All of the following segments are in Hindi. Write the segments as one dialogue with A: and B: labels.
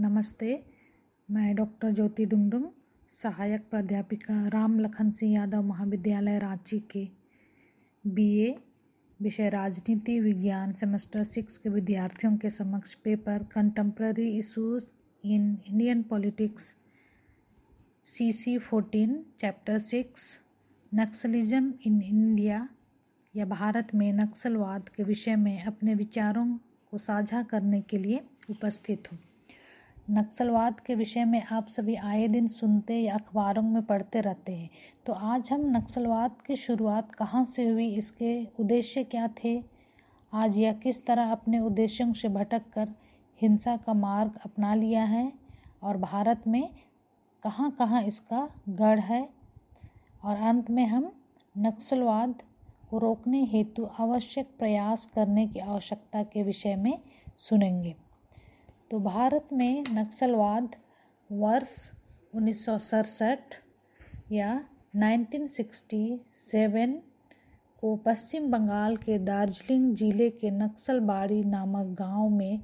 A: नमस्ते मैं डॉक्टर ज्योति डुंगडुंग सहायक प्राध्यापिका राम लखन सिंह यादव महाविद्यालय रांची के बीए विषय राजनीति विज्ञान सेमेस्टर सिक्स के विद्यार्थियों के समक्ष paper contemporary issues in Indian politics C C fourteen chapter six Naxalism in India या भारत में नक्सलवाद के विषय में अपने विचारों को साझा करने के लिए उपस्थित हूँ नक्सलवाद के विषय में आप सभी आए दिन सुनते या अखबारों में पढ़ते रहते हैं तो आज हम नक्सलवाद की शुरुआत कहाँ से हुई इसके उद्देश्य क्या थे आज यह किस तरह अपने उद्देश्यों से भटक कर हिंसा का मार्ग अपना लिया है और भारत में कहाँ कहाँ इसका गढ़ है और अंत में हम नक्सलवाद को रोकने हेतु आवश्यक प्रयास करने की आवश्यकता के विषय में सुनेंगे तो भारत में नक्सलवाद वर्ष उन्नीस या 1967 को पश्चिम बंगाल के दार्जिलिंग जिले के नक्सलबाड़ी नामक गांव में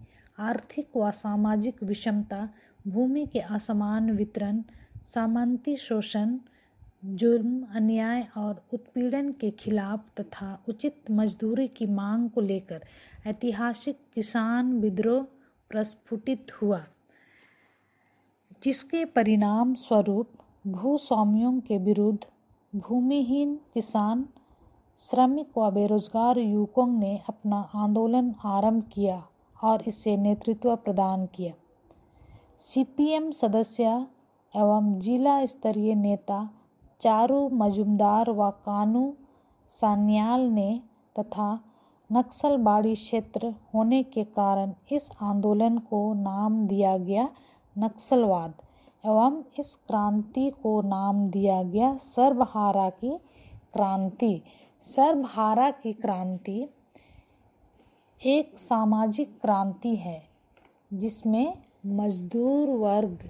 A: आर्थिक व सामाजिक विषमता भूमि के असमान वितरण सामंती शोषण जुर्म अन्याय और उत्पीड़न के खिलाफ तथा उचित मजदूरी की मांग को लेकर ऐतिहासिक किसान विद्रोह प्रस्फुटित हुआ जिसके परिणाम स्वरूप भूस्वामियों के विरुद्ध भूमिहीन किसान श्रमिक व बेरोजगार युवकों ने अपना आंदोलन आरंभ किया और इसे नेतृत्व प्रदान किया सीपीएम सदस्य एवं जिला स्तरीय नेता चारू मजुमदार व कानू सान्याल ने तथा नक्सलबाड़ी क्षेत्र होने के कारण इस आंदोलन को नाम दिया गया नक्सलवाद एवं इस क्रांति को नाम दिया गया सर्वहारा की क्रांति सर्वहारा की क्रांति एक सामाजिक क्रांति है जिसमें मजदूर वर्ग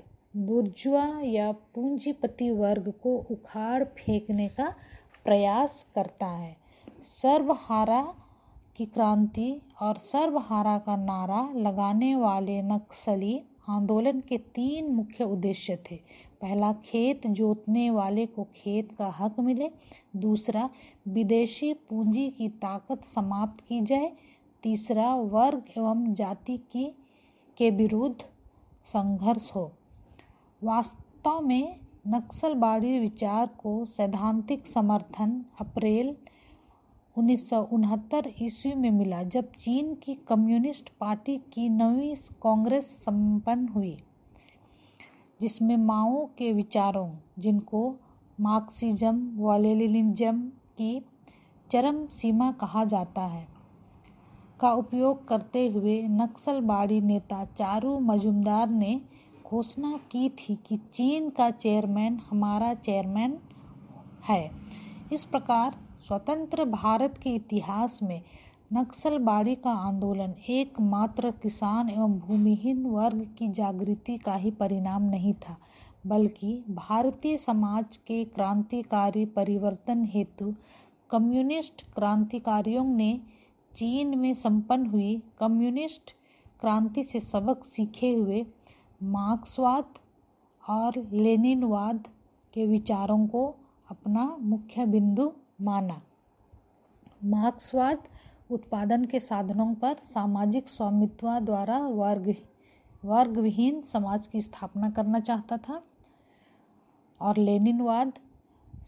A: बुर्जुआ या पूंजीपति वर्ग को उखाड़ फेंकने का प्रयास करता है सर्वहारा की क्रांति और सर्वहारा का नारा लगाने वाले नक्सली आंदोलन के तीन मुख्य उद्देश्य थे पहला खेत जोतने वाले को खेत का हक मिले दूसरा विदेशी पूंजी की ताकत समाप्त की जाए तीसरा वर्ग एवं जाति की के विरुद्ध संघर्ष हो वास्तव में नक्सलबाड़ी विचार को सैद्धांतिक समर्थन अप्रैल उन्नीस ईस्वी में मिला जब चीन की कम्युनिस्ट पार्टी की नवी कांग्रेस संपन्न हुई जिसमें माओ के विचारों जिनको मार्क्सिज्म व लेलिनिज्म की चरम सीमा कहा जाता है का उपयोग करते हुए नक्सलबाड़ी नेता चारू मजुमदार ने घोषणा की थी कि चीन का चेयरमैन हमारा चेयरमैन है इस प्रकार स्वतंत्र भारत के इतिहास में नक्सलबाड़ी का आंदोलन एकमात्र किसान एवं भूमिहीन वर्ग की जागृति का ही परिणाम नहीं था बल्कि भारतीय समाज के क्रांतिकारी परिवर्तन हेतु कम्युनिस्ट क्रांतिकारियों ने चीन में संपन्न हुई कम्युनिस्ट क्रांति से सबक सीखे हुए मार्क्सवाद और लेनिनवाद के विचारों को अपना मुख्य बिंदु माना मार्क्सवाद उत्पादन के साधनों पर सामाजिक स्वामित्व द्वारा वर्ग वर्गविहीन समाज की स्थापना करना चाहता था और लेनिनवाद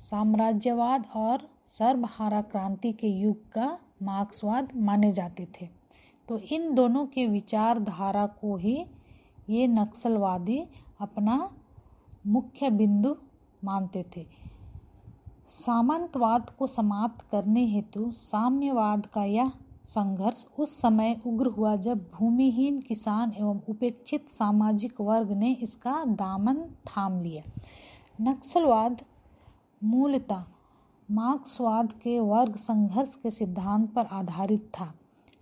A: साम्राज्यवाद और सर्वहारा क्रांति के युग का मार्क्सवाद माने जाते थे तो इन दोनों के विचारधारा को ही ये नक्सलवादी अपना मुख्य बिंदु मानते थे सामंतवाद को समाप्त करने हेतु साम्यवाद का यह संघर्ष उस समय उग्र हुआ जब भूमिहीन किसान एवं उपेक्षित सामाजिक वर्ग ने इसका दामन थाम लिया नक्सलवाद मूलतः मार्क्सवाद के वर्ग संघर्ष के सिद्धांत पर आधारित था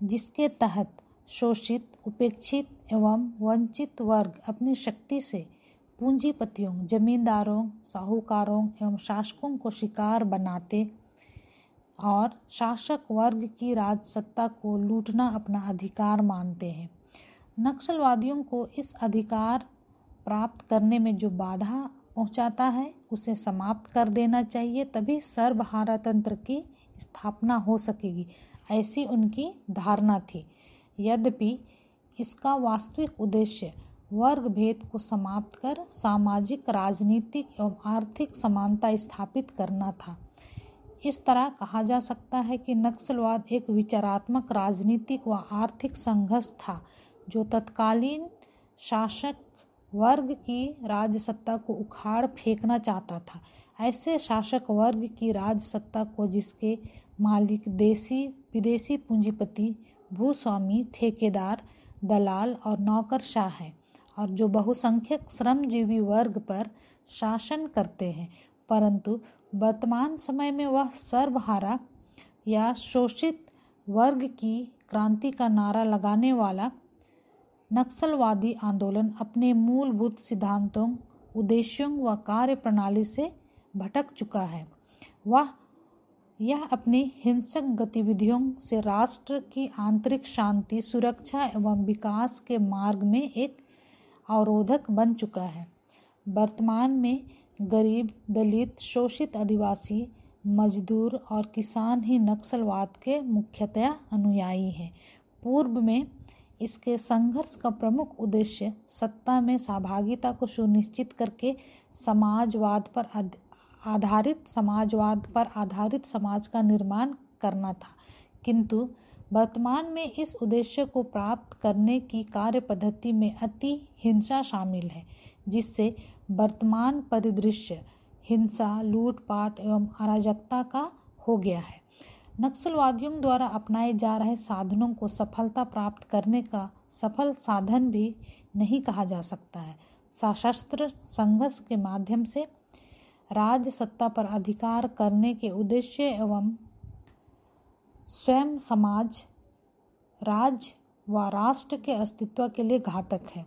A: जिसके तहत शोषित उपेक्षित एवं वंचित वर्ग अपनी शक्ति से पूंजीपतियों जमींदारों साहूकारों एवं शासकों को शिकार बनाते और शासक वर्ग की राजसत्ता को लूटना अपना अधिकार मानते हैं नक्सलवादियों को इस अधिकार प्राप्त करने में जो बाधा पहुंचाता है उसे समाप्त कर देना चाहिए तभी सर्वहारा तंत्र की स्थापना हो सकेगी ऐसी उनकी धारणा थी यद्यपि इसका वास्तविक उद्देश्य वर्ग भेद को समाप्त कर सामाजिक राजनीतिक एवं आर्थिक समानता स्थापित करना था इस तरह कहा जा सकता है कि नक्सलवाद एक विचारात्मक राजनीतिक व आर्थिक संघर्ष था जो तत्कालीन शासक वर्ग की राजसत्ता को उखाड़ फेंकना चाहता था ऐसे शासक वर्ग की राजसत्ता को जिसके मालिक देसी विदेशी पूंजीपति भूस्वामी ठेकेदार दलाल और नौकरशाह हैं और जो बहुसंख्यक श्रमजीवी वर्ग पर शासन करते हैं परंतु वर्तमान समय में वह सर्वहारा या शोषित वर्ग की क्रांति का नारा लगाने वाला नक्सलवादी आंदोलन अपने मूलभूत सिद्धांतों उद्देश्यों व कार्य प्रणाली से भटक चुका है वह यह अपनी हिंसक गतिविधियों से राष्ट्र की आंतरिक शांति सुरक्षा एवं विकास के मार्ग में एक अवरोधक बन चुका है वर्तमान में गरीब दलित शोषित आदिवासी मजदूर और किसान ही नक्सलवाद के मुख्यतया अनुयायी हैं पूर्व में इसके संघर्ष का प्रमुख उद्देश्य सत्ता में सहभागिता को सुनिश्चित करके समाजवाद पर आधारित समाजवाद पर आधारित समाज का निर्माण करना था किंतु वर्तमान में इस उद्देश्य को प्राप्त करने की कार्य पद्धति में अति हिंसा शामिल है जिससे वर्तमान परिदृश्य हिंसा लूटपाट एवं अराजकता का हो गया है नक्सलवादियों द्वारा अपनाए जा रहे साधनों को सफलता प्राप्त करने का सफल साधन भी नहीं कहा जा सकता है सशस्त्र संघर्ष के माध्यम से राज सत्ता पर अधिकार करने के उद्देश्य एवं स्वयं समाज राज्य व राष्ट्र के अस्तित्व के लिए घातक है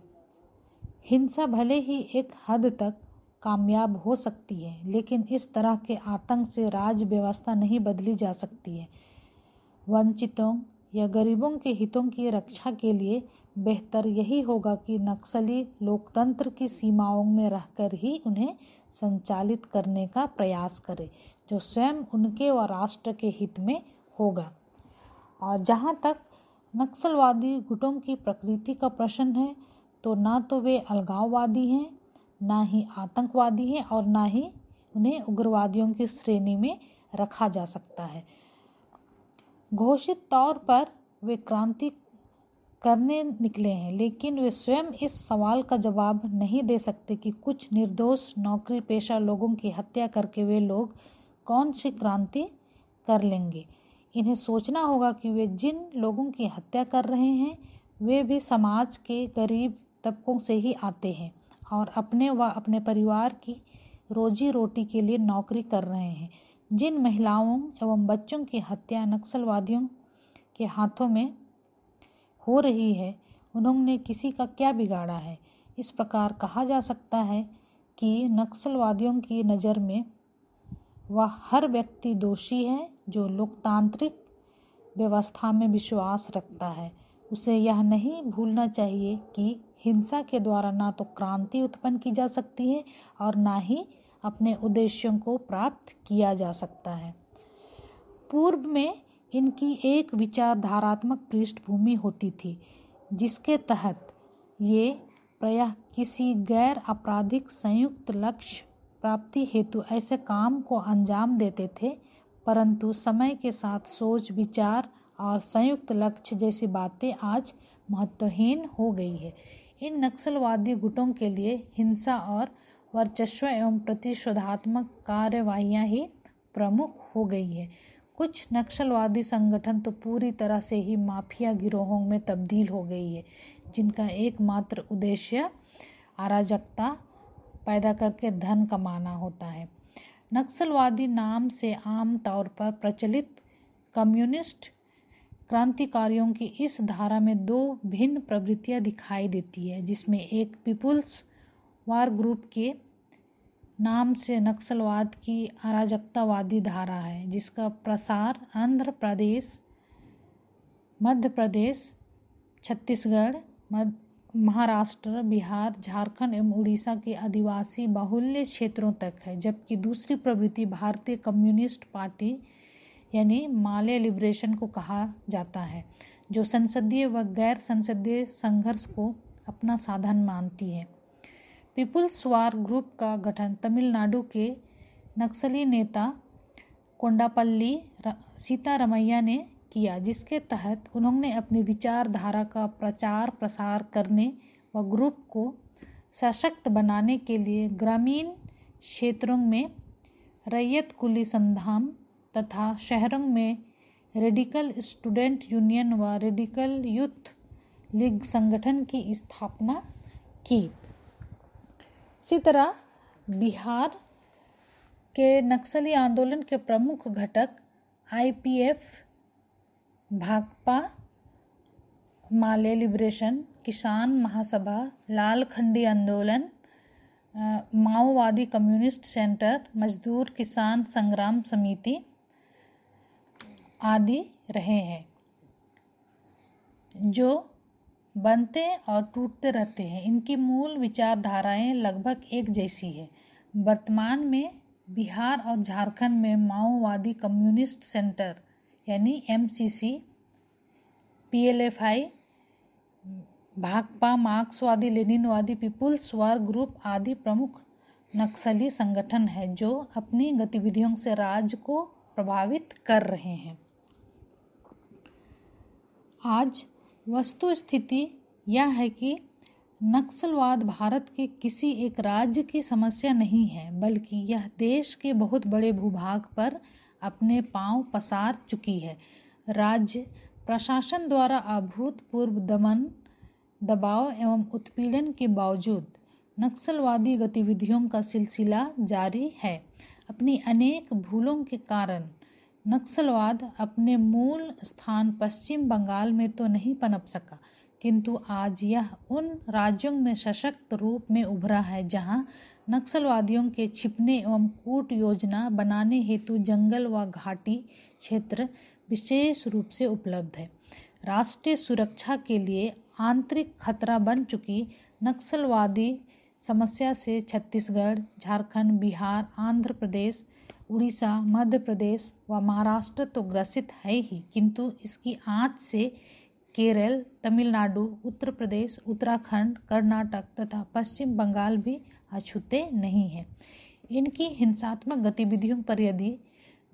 A: हिंसा भले ही एक हद तक कामयाब हो सकती है लेकिन इस तरह के आतंक से राज व्यवस्था नहीं बदली जा सकती है वंचितों या गरीबों के हितों की रक्षा के लिए बेहतर यही होगा कि नक्सली लोकतंत्र की सीमाओं में रहकर ही उन्हें संचालित करने का प्रयास करें जो स्वयं उनके व राष्ट्र के हित में होगा और जहाँ तक नक्सलवादी गुटों की प्रकृति का प्रश्न है तो ना तो वे अलगाववादी हैं ना ही आतंकवादी हैं और ना ही उन्हें उग्रवादियों की श्रेणी में रखा जा सकता है घोषित तौर पर वे क्रांति करने निकले हैं लेकिन वे स्वयं इस सवाल का जवाब नहीं दे सकते कि कुछ निर्दोष नौकरी पेशा लोगों की हत्या करके वे लोग कौन सी क्रांति कर लेंगे इन्हें सोचना होगा कि वे जिन लोगों की हत्या कर रहे हैं वे भी समाज के गरीब तबकों से ही आते हैं और अपने व अपने परिवार की रोजी रोटी के लिए नौकरी कर रहे हैं जिन महिलाओं एवं बच्चों की हत्या नक्सलवादियों के हाथों में हो रही है उन्होंने किसी का क्या बिगाड़ा है इस प्रकार कहा जा सकता है कि नक्सलवादियों की नज़र में वह हर व्यक्ति दोषी है जो लोकतांत्रिक व्यवस्था में विश्वास रखता है उसे यह नहीं भूलना चाहिए कि हिंसा के द्वारा ना तो क्रांति उत्पन्न की जा सकती है और ना ही अपने उद्देश्यों को प्राप्त किया जा सकता है पूर्व में इनकी एक विचारधारात्मक पृष्ठभूमि होती थी जिसके तहत ये प्रयास किसी गैर आपराधिक संयुक्त लक्ष्य प्राप्ति हेतु ऐसे काम को अंजाम देते थे परंतु समय के साथ सोच विचार और संयुक्त लक्ष्य जैसी बातें आज महत्वहीन हो गई है इन नक्सलवादी गुटों के लिए हिंसा और वर्चस्व एवं प्रतिशोधात्मक कार्यवाहियाँ ही प्रमुख हो गई है कुछ नक्सलवादी संगठन तो पूरी तरह से ही माफिया गिरोहों में तब्दील हो गई है जिनका एकमात्र उद्देश्य अराजकता पैदा करके धन कमाना होता है नक्सलवादी नाम से आम तौर पर प्रचलित कम्युनिस्ट क्रांतिकारियों की इस धारा में दो भिन्न प्रवृत्तियां दिखाई देती है जिसमें एक पीपुल्स वार ग्रुप के नाम से नक्सलवाद की अराजकतावादी धारा है जिसका प्रसार आंध्र प्रदेश मध्य प्रदेश छत्तीसगढ़ मध्य महाराष्ट्र बिहार झारखंड एवं उड़ीसा के आदिवासी बाहुल्य क्षेत्रों तक है जबकि दूसरी प्रवृत्ति भारतीय कम्युनिस्ट पार्टी यानी माले लिबरेशन को कहा जाता है जो संसदीय व गैर संसदीय संघर्ष को अपना साधन मानती है पीपुल्स वार ग्रुप का गठन तमिलनाडु के नक्सली नेता कोंडापल्ली सीतारमैया ने किया जिसके तहत उन्होंने अपनी विचारधारा का प्रचार प्रसार करने व ग्रुप को सशक्त बनाने के लिए ग्रामीण क्षेत्रों में रैयत कुली संधाम तथा शहरों में रेडिकल स्टूडेंट यूनियन व रेडिकल यूथ लीग संगठन की स्थापना की इसी तरह बिहार के नक्सली आंदोलन के प्रमुख घटक आईपीएफ भाकपा माले लिबरेशन किसान महासभा लाल खंडी आंदोलन माओवादी कम्युनिस्ट सेंटर मजदूर किसान संग्राम समिति आदि रहे हैं जो बनते और टूटते रहते हैं इनकी मूल विचारधाराएं लगभग एक जैसी है वर्तमान में बिहार और झारखंड में माओवादी कम्युनिस्ट सेंटर यानी M C C P L F I Bhakpa मार्क्सवादी लेनिनवादी पीपुल्स वार ग्रुप आदि प्रमुख नक्सली संगठन है जो अपनी गतिविधियों से राज्य को प्रभावित कर रहे हैं आज वस्तु स्थिति यह है कि नक्सलवाद भारत के किसी एक राज्य की समस्या नहीं है बल्कि यह देश के बहुत बड़े भूभाग पर अपने पांव पसार चुकी है राज्य प्रशासन द्वारा अभूतपूर्व दमन दबाव एवं उत्पीड़न के बावजूद नक्सलवादी गतिविधियों का सिलसिला जारी है अपनी अनेक भूलों के कारण नक्सलवाद अपने मूल स्थान पश्चिम बंगाल में तो नहीं पनप सका किंतु आज यह उन राज्यों में सशक्त रूप में उभरा है जहां नक्सलवादियों के छिपने एवं कूट योजना बनाने हेतु जंगल व घाटी क्षेत्र विशेष रूप से उपलब्ध है राष्ट्रीय सुरक्षा के लिए आंतरिक खतरा बन चुकी नक्सलवादी समस्या से छत्तीसगढ़ झारखंड बिहार आंध्र प्रदेश उड़ीसा मध्य प्रदेश व महाराष्ट्र तो ग्रसित है ही किंतु इसकी आँच से केरल तमिलनाडु उत्तर प्रदेश उत्तराखंड कर्नाटक तथा पश्चिम बंगाल भी अछूते नहीं हैं इनकी हिंसात्मक गतिविधियों पर यदि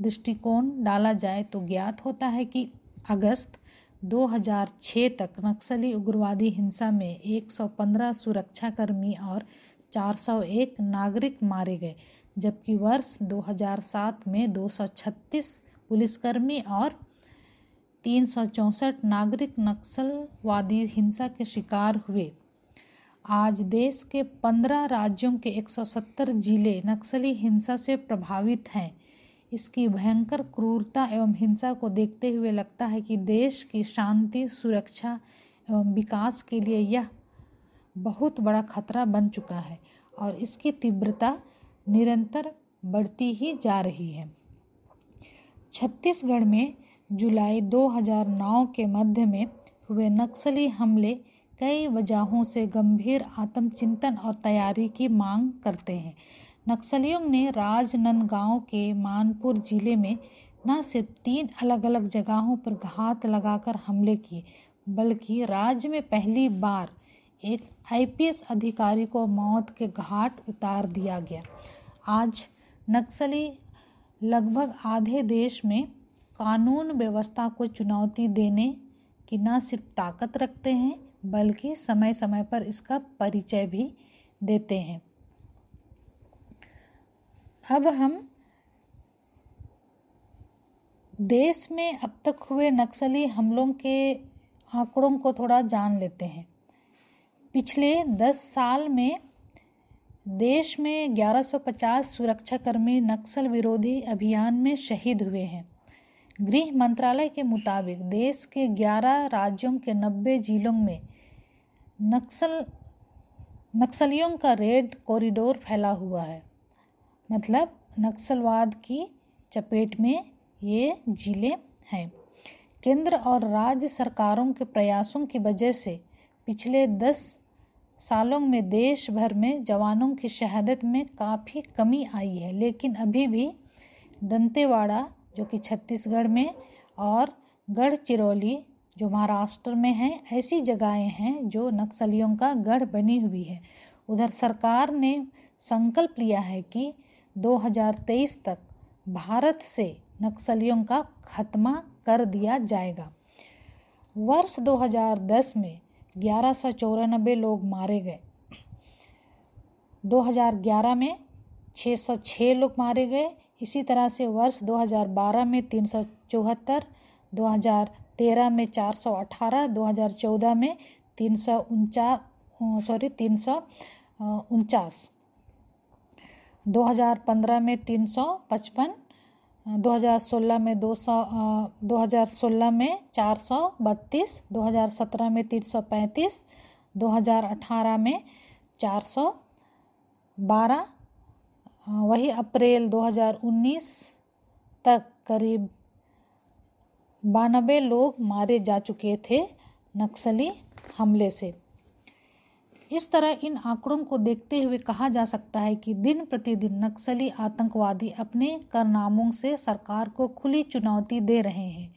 A: दृष्टिकोण डाला जाए तो ज्ञात होता है कि अगस्त 2006 तक नक्सली उग्रवादी हिंसा में 115 सुरक्षाकर्मी और 401 नागरिक मारे गए जबकि वर्ष 2007 में 236 पुलिसकर्मी और तीन नागरिक नक्सलवादी हिंसा के शिकार हुए आज देश के पंद्रह राज्यों के 170 जिले नक्सली हिंसा से प्रभावित हैं इसकी भयंकर क्रूरता एवं हिंसा को देखते हुए लगता है कि देश की शांति सुरक्षा एवं विकास के लिए यह बहुत बड़ा खतरा बन चुका है और इसकी तीव्रता निरंतर बढ़ती ही जा रही है छत्तीसगढ़ में जुलाई 2009 के मध्य में हुए नक्सली हमले कई वजहों से गंभीर आत्मचिंतन और तैयारी की मांग करते हैं नक्सलियों ने राजनंदगांव के मानपुर जिले में न सिर्फ तीन अलग अलग जगहों पर घात लगाकर हमले किए बल्कि राज्य में पहली बार एक आईपीएस अधिकारी को मौत के घाट उतार दिया गया आज नक्सली लगभग आधे देश में कानून व्यवस्था को चुनौती देने की न सिर्फ ताकत रखते हैं बल्कि समय समय पर इसका परिचय भी देते हैं अब हम देश में अब तक हुए नक्सली हमलों के आंकड़ों को थोड़ा जान लेते हैं पिछले दस साल में देश में 1150 सुरक्षाकर्मी नक्सल विरोधी अभियान में शहीद हुए हैं गृह मंत्रालय के मुताबिक देश के 11 राज्यों के 90 जिलों में नक्सल नक्सलियों का रेड कॉरिडोर फैला हुआ है मतलब नक्सलवाद की चपेट में ये जिले हैं केंद्र और राज्य सरकारों के प्रयासों की वजह से पिछले दस सालों में देश भर में जवानों की शहादत में काफ़ी कमी आई है लेकिन अभी भी दंतेवाड़ा जो कि छत्तीसगढ़ में और गढ़चिरौली जो महाराष्ट्र में है ऐसी जगहें हैं जो नक्सलियों का गढ़ बनी हुई है उधर सरकार ने संकल्प लिया है कि 2023 तक भारत से नक्सलियों का खत्मा कर दिया जाएगा वर्ष 2010 में ग्यारह लोग मारे गए 2011 में 606 लोग मारे गए इसी तरह से वर्ष 2012 में तीन सौ चौहत्तर तेरह में चार सौ हज़ार चौदह में तीन सौ उनचास सॉरी तीन सौ उनचास पंद्रह में तीन सौ पचपन सोलह में दो सौ दो हज़ार में चार सौ बत्तीस दो हज़ार सत्रह में तीन सौ पैंतीस दो हज़ार अठारह में चार सौ बारह हाँ, वही अप्रैल 2019 तक करीब बानबे लोग मारे जा चुके थे नक्सली हमले से इस तरह इन आंकड़ों को देखते हुए कहा जा सकता है कि दिन प्रतिदिन नक्सली आतंकवादी अपने करनामों से सरकार को खुली चुनौती दे रहे हैं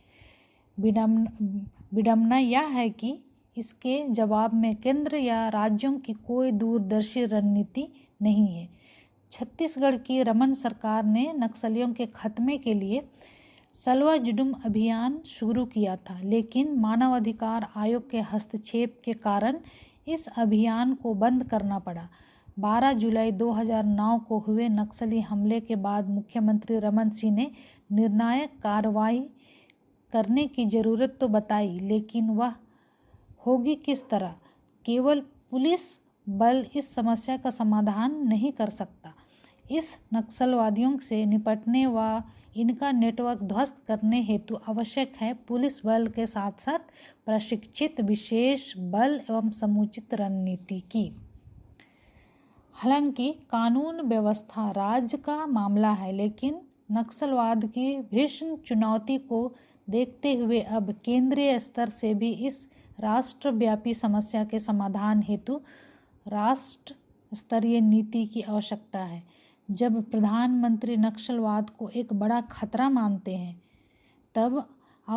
A: विडम्बना यह है कि इसके जवाब में केंद्र या राज्यों की कोई दूरदर्शी रणनीति नहीं है छत्तीसगढ़ की रमन सरकार ने नक्सलियों के खत्मे के लिए सलवा जुडुम अभियान शुरू किया था लेकिन मानवाधिकार आयोग के हस्तक्षेप के कारण इस अभियान को बंद करना पड़ा 12 जुलाई 2009 को हुए नक्सली हमले के बाद मुख्यमंत्री रमन सिंह ने निर्णायक कार्रवाई करने की ज़रूरत तो बताई लेकिन वह होगी किस तरह केवल पुलिस बल इस समस्या का समाधान नहीं कर सकता इस नक्सलवादियों से निपटने व इनका नेटवर्क ध्वस्त करने हेतु आवश्यक है पुलिस बल के साथ साथ प्रशिक्षित विशेष बल एवं समुचित रणनीति की हालांकि कानून व्यवस्था राज्य का मामला है लेकिन नक्सलवाद की भीषण चुनौती को देखते हुए अब केंद्रीय स्तर से भी इस राष्ट्रव्यापी समस्या के समाधान हेतु राष्ट्र स्तरीय नीति की आवश्यकता है जब प्रधानमंत्री नक्सलवाद को एक बड़ा खतरा मानते हैं तब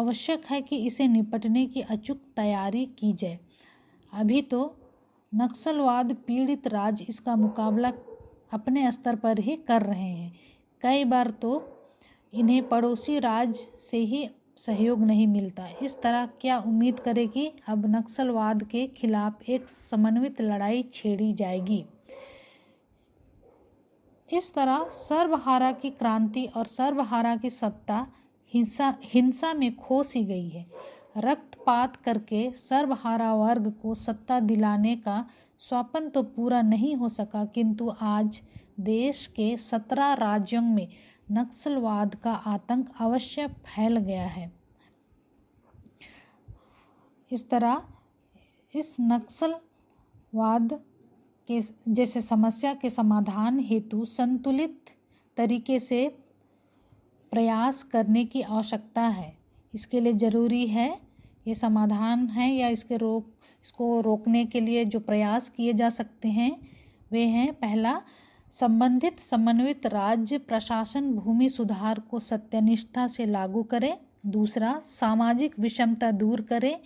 A: आवश्यक है कि इसे निपटने की अचूक तैयारी की जाए अभी तो नक्सलवाद पीड़ित राज्य इसका मुकाबला अपने स्तर पर ही कर रहे हैं कई बार तो इन्हें पड़ोसी राज्य से ही सहयोग नहीं मिलता इस तरह क्या उम्मीद करें कि अब नक्सलवाद के खिलाफ एक समन्वित लड़ाई छेड़ी जाएगी इस तरह सर्वहारा की क्रांति और सर्वहारा की सत्ता हिंसा हिंसा में खो सी गई है रक्तपात करके सर्वहारा वर्ग को सत्ता दिलाने का स्वप्न तो पूरा नहीं हो सका किंतु आज देश के सत्रह राज्यों में नक्सलवाद का आतंक अवश्य फैल गया है इस तरह इस नक्सलवाद के जैसे समस्या के समाधान हेतु संतुलित तरीके से प्रयास करने की आवश्यकता है इसके लिए ज़रूरी है ये समाधान है या इसके रोक इसको रोकने के लिए जो प्रयास किए जा सकते हैं वे हैं पहला संबंधित समन्वित राज्य प्रशासन भूमि सुधार को सत्यनिष्ठा से लागू करें दूसरा सामाजिक विषमता दूर करें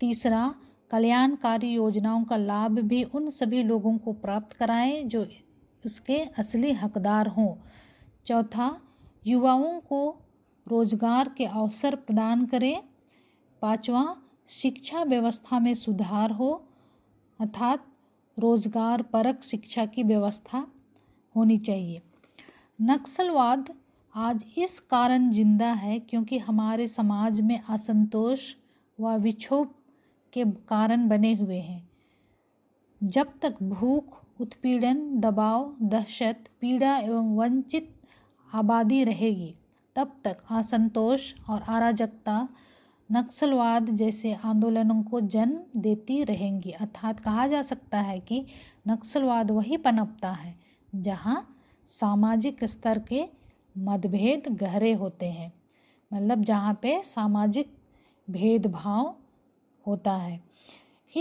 A: तीसरा कल्याणकारी योजनाओं का लाभ भी उन सभी लोगों को प्राप्त कराएं जो उसके असली हकदार हों चौथा युवाओं को रोजगार के अवसर प्रदान करें पांचवा शिक्षा व्यवस्था में सुधार हो अर्थात रोजगार परक शिक्षा की व्यवस्था होनी चाहिए नक्सलवाद आज इस कारण जिंदा है क्योंकि हमारे समाज में असंतोष व विक्षोभ के कारण बने हुए हैं जब तक भूख उत्पीड़न दबाव दहशत पीड़ा एवं वंचित आबादी रहेगी तब तक असंतोष और अराजकता नक्सलवाद जैसे आंदोलनों को जन्म देती रहेंगी अर्थात कहा जा सकता है कि नक्सलवाद वही पनपता है जहाँ सामाजिक स्तर के मतभेद गहरे होते हैं मतलब जहाँ पे सामाजिक भेदभाव होता है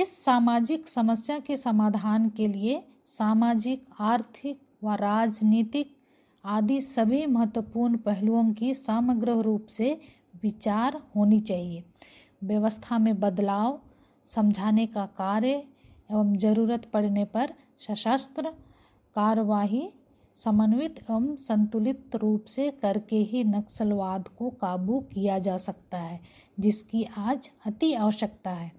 A: इस सामाजिक समस्या के समाधान के लिए सामाजिक आर्थिक व राजनीतिक आदि सभी महत्वपूर्ण पहलुओं की समग्र रूप से विचार होनी चाहिए व्यवस्था में बदलाव समझाने का कार्य एवं जरूरत पड़ने पर सशस्त्र कार्यवाही समन्वित एवं संतुलित रूप से करके ही नक्सलवाद को काबू किया जा सकता है जिसकी आज अति आवश्यकता है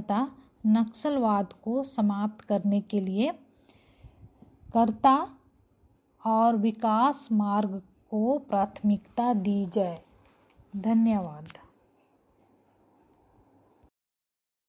A: अतः नक्सलवाद को समाप्त करने के लिए कर्ता और विकास मार्ग को प्राथमिकता दी जाए धन्यवाद